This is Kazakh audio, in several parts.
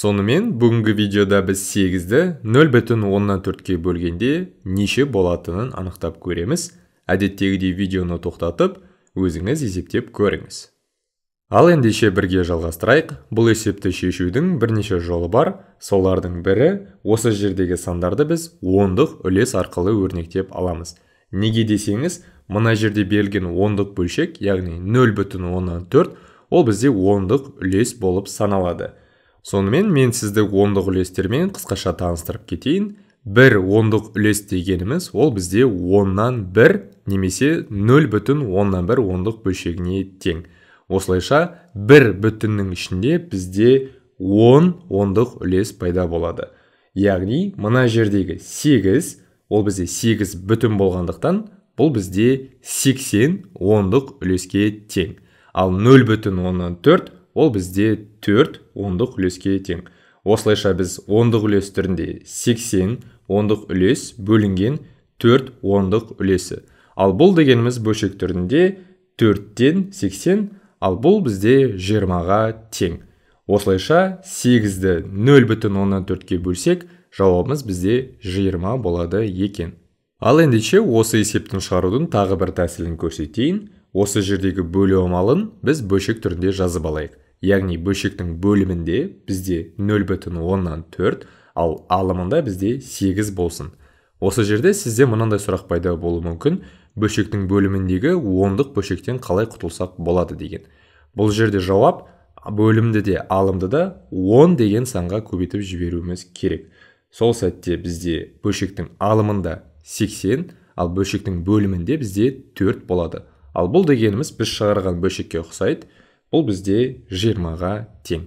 сонымен бүгінгі видеода біз 8-ді 0,14-ке бөлгенде неше болатынын анықтап көреміз әдеттегідей видеоны тоқтатып өзіңіз есептеп көріңіз ал ендеше бірге жалғастырайық бұл есепті шешудің бірнеше жолы бар солардың бірі осы жердегі сандарды біз ондық үлес арқылы өрнектеп аламыз неге десеңіз мына жерде берілген ондық бөлшек яғни 0,14 ол бізде ондық үлес болып саналады сонымен мен сізді ондық үлестермен қысқаша таныстырып кетейін бір ондық үлес дегеніміз ол бізде оннан бір немесе нөл бүтін оннан бір ондық бөлшегіне тең осылайша бір бүтіннің ішінде бізде он ондық үлес пайда болады яғни мына жердегі сегіз, ол бізде сегіз бүтін болғандықтан бұл бізде сексен ондық үлеске тең ал нөл бүтін оннан төрт ол бізде 4 ондық үлеске тең осылайша біз ондық үлес түрінде 80 ондық үлес бөлінген 4 ондық үлесі ал бұл дегеніміз бөлшек түрінде 4-тен 80 ал бұл бізде 20-ға тең осылайша 8-ді 0,14-ке бөлсек жауабымыз бізде 20 болады екен ал ендеше осы есептің шығарудың тағы бір тәсілін көрсетейін осы жердегі бөлу амалын біз бөлшек түрінде жазып алайық яғни бөлшектің бөлімінде бізде нөл бүтін оннан төрт ал алымында бізде 8 болсын осы жерде сізде мынандай сұрақ пайда болуы мүмкін бөлшектің бөліміндегі ондық бөлшектен қалай құтылсақ болады деген бұл жерде жауап бөлімді де алымды да 10 деген санға көбейтіп жіберуіміз керек сол сәтте бізде бөлшектің алымында 80 ал бөлшектің бөлімінде бізде 4 болады ал бұл дегеніміз біз шығарған бөлшекке ұқсайды бұл бізде 20-ға тең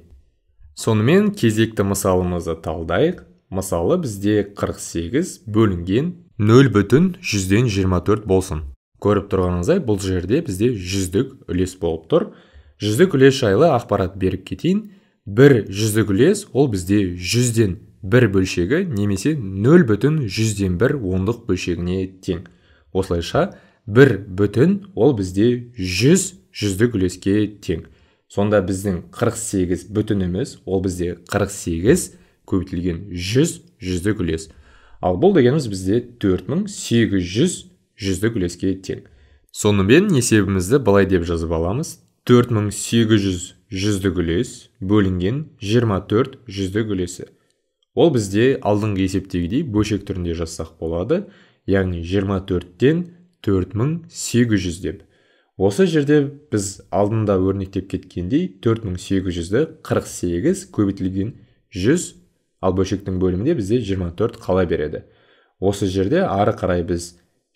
сонымен кезекті мысалымызды талдайық мысалы бізде 48 бөлінген 0 бүтін жүзден 24 болсын көріп тұрғаныңыздай бұл жерде бізде жүздік үлес болып тұр жүздік үлес шайлы ақпарат беріп кетейін бір жүздік үлес ол бізде жүзден 1 бөлшегі немесе 0 бүтін жүзден бір ондық бөлшегіне тең осылайша 1 бүтін ол бізде 100 жүздік үлеске тең сонда біздің 48 бүтініміз ол бізде 48 көбейтілген 100 жүздік күлес. ал бұл дегеніміз бізде 4800 жүздік үлеске тең сонымен есебімізді былай деп жазып аламыз 4800 жүздік үлес бөлінген 24 жүздік үлесі ол бізде алдыңғы есептегідей бөлшек түрінде жазсақ болады яғни 24-тен 4800 деп осы жерде біз алдында өрнектеп кеткендей 4848 көбейтілген 100 ал бөлшектің бөлімінде бізде 24 қала береді осы жерде ары қарай біз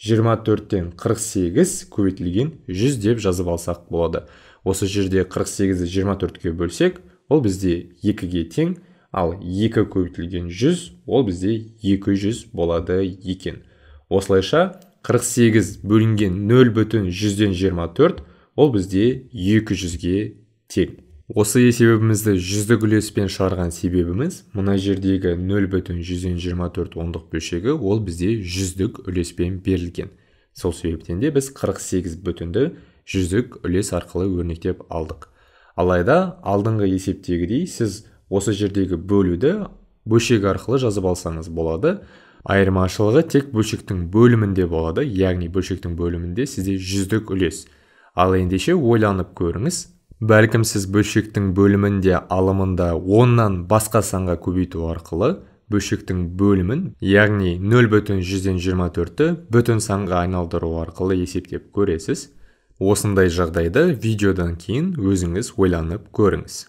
24-тен 48 көбейтілген 100 деп жазып алсақ болады осы жерде 48-ді 24-ке бөлсек ол бізде 2-ге тең ал 2 көбейтілген 100 ол бізде 200 болады екен осылайша 48 бөлінген 0 бүтін жүзден 24 ол бізде 200-ге тең осы есебімізді жүздік үлеспен шығарған себебіміз мына жердегі 0 бүтін жүзден 24 ондық бөлшегі ол бізде жүздік үлеспен берілген сол себептен де біз 48 бүтінді жүздік үлес арқылы өрнектеп алдық алайда алдыңғы есептегідей сіз осы жердегі бөлуді бөлшек арқылы жазып алсаңыз болады айырмашылығы тек бөлшектің бөлімінде болады яғни бөлшектің бөлімінде сізде жүздік үлес ал ендеше ойланып көріңіз бәлкім сіз бөлшектің бөлімінде алымында оннан басқа санға көбейту арқылы бөлшектің бөлімін яғни нөл бүтін жүзден жиырма төртті бүтін санға айналдыру арқылы есептеп көресіз осындай жағдайды видеодан кейін өзіңіз ойланып көріңіз